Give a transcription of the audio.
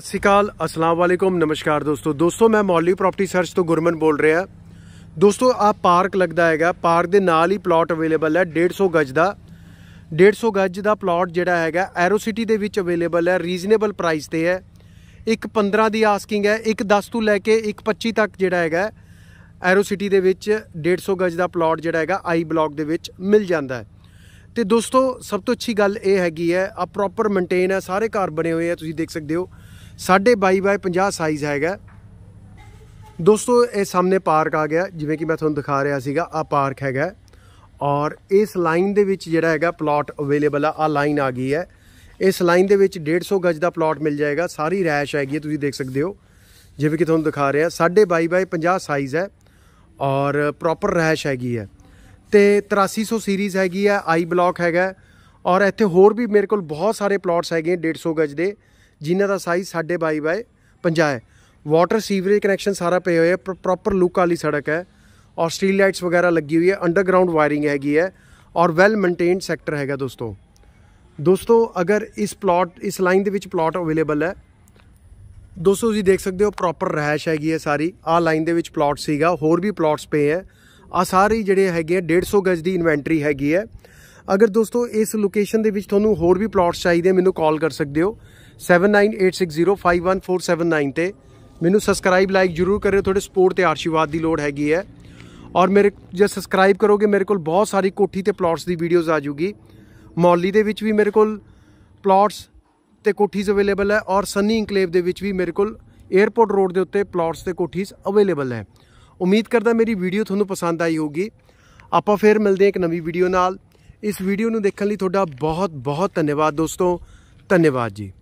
ਸਤਿ ਸ਼੍ਰੀ ਅਕਾਲ ਅਸਲਾਮ ਵਾਲੇਕੁਮ ਨਮਸਕਾਰ ਦੋਸਤੋ ਦੋਸਤੋ ਮੈਂ ਮੌਲੀ ਪ੍ਰਾਪਰਟੀ ਸਰਚ ਤੋਂ ਗੁਰਮਨ ਬੋਲ ਰਿਹਾ ਦੋਸਤੋ ਆ ਪਾਰਕ ਲੱਗਦਾ ਹੈਗਾ ਪਾਰਕ ਦੇ ਨਾਲ ਹੀ ਪਲਾਟ ਅਵੇਲੇਬਲ ਹੈ 150 ਗਜ ਦਾ 150 ਗਜ ਦਾ ਪਲਾਟ ਜਿਹੜਾ ਹੈਗਾ ਐਰੋ ਸਿਟੀ ਦੇ ਵਿੱਚ ਅਵੇਲੇਬਲ ਹੈ ਰੀਜ਼ਨੇਬਲ ਪ੍ਰਾਈਸ ਤੇ ਹੈ ਇੱਕ 15 ਦੀ ਆਸਕਿੰਗ ਹੈ ਇੱਕ 10 ਤੋਂ ਲੈ ਕੇ ਇੱਕ 25 ਤੱਕ ਜਿਹੜਾ ਹੈਗਾ ਐਰੋ ਸਿਟੀ ਦੇ ਵਿੱਚ 150 ਗਜ ਦਾ ਪਲਾਟ ਜਿਹੜਾ ਹੈਗਾ ਆਈ ਬਲਾਕ ਦੇ ਵਿੱਚ ਮਿਲ ਜਾਂਦਾ ਹੈ ਤੇ ਦੋਸਤੋ ਸਭ ਤੋਂ ਅੱਛੀ ਗੱਲ ਇਹ ਹੈਗੀ ਹੈ ਆ ਪ੍ਰੋਪਰ ਮੇਨਟੇਨ ਹੈ ਸਾਰੇ ਘਰ ਬਣੇ ਹੋਏ ਆ ਤੁਸੀਂ ਦੇਖ ਸਕਦੇ ਹੋ ਸਾਡੇ 22 ਬਾਈ 50 ਸਾਈਜ਼ ਹੈਗਾ ਦੋਸਤੋ ਇਹ ਸਾਹਮਣੇ ਪਾਰਕ ਆ ਗਿਆ ਜਿਵੇਂ ਕਿ ਮੈਂ ਤੁਹਾਨੂੰ ਦਿਖਾ ਰਿਹਾ ਸੀਗਾ ਆ ਪਾਰਕ ਹੈਗਾ ਔਰ ਇਸ ਲਾਈਨ ਦੇ ਵਿੱਚ ਜਿਹੜਾ ਹੈਗਾ ਪਲਾਟ ਅਵੇਲੇਬਲ ਆ ਆ ਲਾਈਨ ਆ ਗਈ ਹੈ ਇਸ ਲਾਈਨ ਦੇ ਵਿੱਚ 150 ਗਜ ਦਾ ਪਲਾਟ ਮਿਲ ਜਾਏਗਾ ਸਾਰੀ ਰੈਸ਼ ਹੈਗੀ ਤੁਸੀਂ ਦੇਖ ਸਕਦੇ ਹੋ ਜਿਵੇਂ ਕਿ ਤੁਹਾਨੂੰ ਦਿਖਾ ਰਿਹਾ ਸਾਡੇ 22 ਬਾਈ 50 ਸਾਈਜ਼ ਹੈ ਔਰ ਪ੍ਰੋਪਰ ਰੈਸ਼ ਹੈਗੀ ਹੈ ਤੇ 8300 ਸੀਰੀਜ਼ ਹੈਗੀ ਹੈ ਆਈ ਬਲੌਕ ਹੈਗਾ ਔਰ ਇੱਥੇ ਹੋਰ ਵੀ ਮੇਰੇ ਕੋਲ ਬਹੁਤ ਸਾਰੇ ਪਲਾਟਸ ਹੈਗੇ 150 ਗਜ ਦੇ ਜਿਨ੍ਹਾਂ ਦਾ ਸਾਈਜ਼ 22 ਬਾਈ 50 ਹੈ ਵਾਟਰ ਸੀਵਰੇਜ ਕਨੈਕਸ਼ਨ ਸਾਰਾ ਪਏ ਹੋਏ ਹੈ ਪ੍ਰੋਪਰ ਲੁੱਕ ਵਾਲੀ ਸੜਕ ਹੈ ਔਰ ਸਟਰੀਟ ਲਾਈਟਸ ਵਗੈਰਾ ਲੱਗੀ ਹੋਈ ਹੈ ਅੰਡਰਗਰਾਉਂਡ ਵਾਇਰਿੰਗ ਹੈਗੀ ਹੈ ਔਰ ਵੈਲ ਮੇਨਟੇਨਡ ਸੈਕਟਰ ਹੈਗਾ ਦੋਸਤੋ ਦੋਸਤੋ ਅਗਰ ਇਸ ਪਲਾਟ ਇਸ ਲਾਈਨ ਦੇ ਵਿੱਚ ਪਲਾਟ ਅਵੇਲੇਬਲ ਹੈ ਦੋਸਤੋ ਤੁਸੀਂ ਦੇਖ ਸਕਦੇ ਹੋ ਪ੍ਰੋਪਰ ਰਹਿਸ਼ ਹੈਗੀ ਹੈ ਸਾਰੀ ਆ ਲਾਈਨ ਦੇ ਵਿੱਚ ਪਲਾਟ ਸੀਗਾ ਹੋਰ ਵੀ ਪਲਾਟਸ ਪਏ ਹੈ ਆ ਸਾਰੇ ਜਿਹੜੇ ਹੈਗੇ 150 ਗਜ ਦੀ ਇਨਵੈਂਟਰੀ ਹੈਗੀ ਹੈ ਅਗਰ ਦੋਸਤੋ ਇਸ ਲੋਕੇਸ਼ਨ ਦੇ ਵਿੱਚ ਤੁਹਾਨੂੰ ਹੋਰ ਵੀ ਪਲਾਟਸ ਚਾਹੀਦੇ ਮੈਨੂੰ ਕਾਲ ਕਰ ਸਕਦੇ ਹੋ 7986051479 ਤੇ ਮੈਨੂੰ ਸਬਸਕ੍ਰਾਈਬ ਲਾਈਕ ਜਰੂਰ ਕਰਿਓ ਤੁਹਾਡੇ ਸਪੋਰਟ ਤੇ ਆਸ਼ੀਰਵਾਦ ਦੀ ਲੋੜ ਹੈਗੀ ਹੈ ਔਰ ਮੇਰੇ ਜੇ ਸਬਸਕ੍ਰਾਈਬ ਕਰੋਗੇ ਮੇਰੇ ਕੋਲ ਬਹੁਤ ਸਾਰੀ ਕੋਠੀ ਤੇ ਪਲਾਟਸ ਦੀ ਵੀਡੀਓਜ਼ ਆ ਜੂਗੀ ਮੌਲੀ ਦੇ ਵਿੱਚ ਵੀ ਮੇਰੇ ਕੋਲ ਪਲਾਟਸ ਤੇ ਕੋਠੀਜ਼ ਅਵੇਲੇਬਲ ਹੈ ਔਰ ਸਨੀ ਇਨਕਲੇਵ ਦੇ ਵਿੱਚ ਵੀ ਮੇਰੇ ਕੋਲ 에어ਪੋਰਟ ਰੋਡ ਦੇ ਉੱਤੇ ਪਲਾਟਸ ਤੇ ਕੋਠੀਜ਼ ਅਵੇਲੇਬਲ ਹੈ ਉਮੀਦ ਕਰਦਾ ਮੇਰੀ ਵੀਡੀਓ ਤੁਹਾਨੂੰ ਪਸੰਦ ਆਈ ਹੋਗੀ ਆਪਾਂ ਫੇਰ ਮਿਲਦੇ ਹਾਂ ਇੱਕ ਨਵੀਂ ਵੀਡੀਓ ਨਾਲ ਇਸ ਵੀਡੀਓ ਨੂੰ ਦੇਖਣ ਲਈ ਤੁਹਾਡਾ ਬਹੁਤ ਬਹੁਤ ਧੰਨਵਾਦ ਦੋਸਤੋ ਧੰਨਵਾਦ ਜੀ